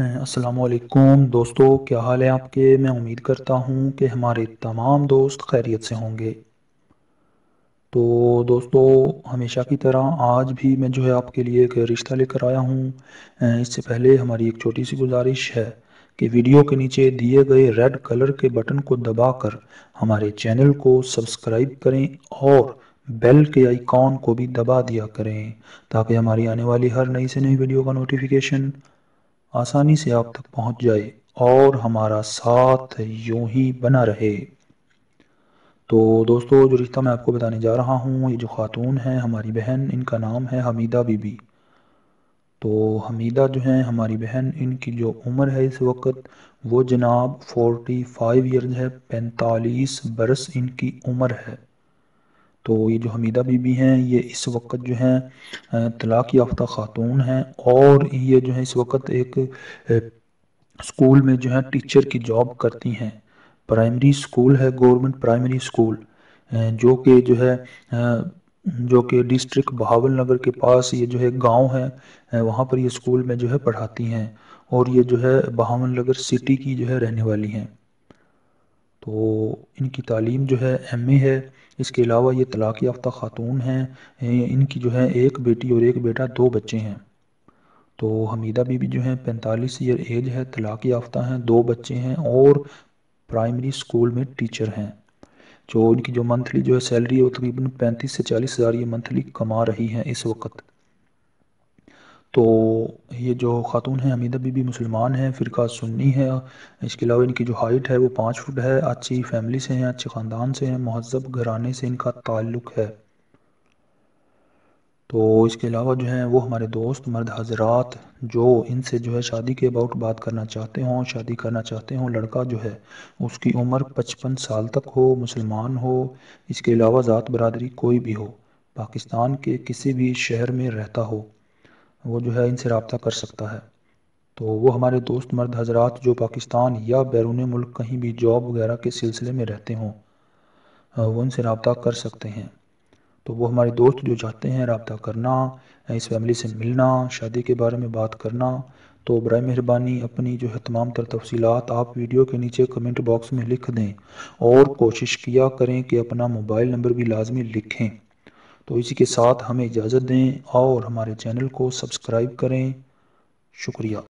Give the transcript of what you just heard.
असलकुम दोस्तों क्या हाल है आपके मैं उम्मीद करता हूँ कि हमारे तमाम दोस्त खैरियत से होंगे तो दोस्तों हमेशा की तरह आज भी मैं जो है आपके लिए एक रिश्ता लेकर आया हूँ इससे पहले हमारी एक छोटी सी गुजारिश है कि वीडियो के नीचे दिए गए रेड कलर के बटन को दबाकर हमारे चैनल को सब्सक्राइब करें और बेल के आइकॉन को भी दबा दिया करें ताकि हमारी आने वाली हर नई से नई वीडियो का नोटिफिकेशन आसानी से आप तक पहुंच जाए और हमारा साथ यूं ही बना रहे तो दोस्तों जो रिश्ता मैं आपको बताने जा रहा हूँ ये जो ख़ातून है हमारी बहन इनका नाम है हमीदा बीबी तो हमीदा जो हैं हमारी बहन इनकी जो उम्र है इस वक्त वो जनाब 45 फाइव ईयर है पैंतालीस बरस इनकी उम्र है तो ये जो हमीदा बीबी हैं ये इस वक्त जो हैं तलाक़ याफ्ता ख़ातून हैं और ये जो है इस वक्त एक स्कूल में जो है टीचर की जॉब करती हैं प्राइमरी स्कूल है गवर्नमेंट प्राइमरी स्कूल जो कि जो है जो कि डिस्ट्रिक्ट बहावल नगर के पास ये जो है गांव है वहाँ पर ये स्कूल में जो है पढ़ाती हैं और ये जो है बहावल नगर सिटी की जो है रहने वाली हैं तो इनकी तालीम जो है एम ए है इसके अलावा ये तलाक़ याफ्ता ख़ातून हैं इनकी जो है एक बेटी और एक बेटा दो बच्चे हैं तो हमीदा बीबी जो हैं पैंतालीस ईयर एज है तलाक़ याफ्ता हैं दो बच्चे हैं और प्राइमरी स्कूल में टीचर हैं जो इनकी जो मंथली जो है सैलरी है वो तकरीबन पैंतीस से चालीस हज़ार ये मंथली कमा रही हैं इस वक्त तो ये जो ख़ातून है हमीदा बीबी मुसलमान हैं फ़िरका सुन्नी है इसके अलावा इनकी जो हाइट है वो पाँच फुट है अच्छी फैमिली से हैं अच्छे ख़ानदान से हैं महजब घराने से इनका ताल्लुक़ है तो इसके अलावा जो हैं वो हमारे दोस्त मर्द हजरात जो इनसे जो है शादी के अबाउट बात करना चाहते हों शादी करना चाहते हों लड़का जो है उसकी उम्र पचपन साल तक हो मुसलमान हो इसके अलावा ज़ात बरदरी कोई भी हो पाकिस्तान के किसी भी शहर में रहता हो वो जो है इनसे रबता कर सकता है तो वो हमारे दोस्त मर्द हजरात जो पाकिस्तान या बैरून मुल्क कहीं भी जॉब वगैरह के सिलसिले में रहते हों वो उनसे रबता कर सकते हैं तो वो हमारे दोस्त जो चाहते हैं रबता करना इस फैमिली से मिलना शादी के बारे में बात करना तो बर मेहरबानी अपनी जो है तमाम तर तफसीत आप वीडियो के नीचे कमेंट बॉक्स में लिख दें और कोशिश किया करें कि अपना मोबाइल नंबर भी लाजमी लिखें तो इसी के साथ हमें इजाज़त दें और हमारे चैनल को सब्सक्राइब करें शुक्रिया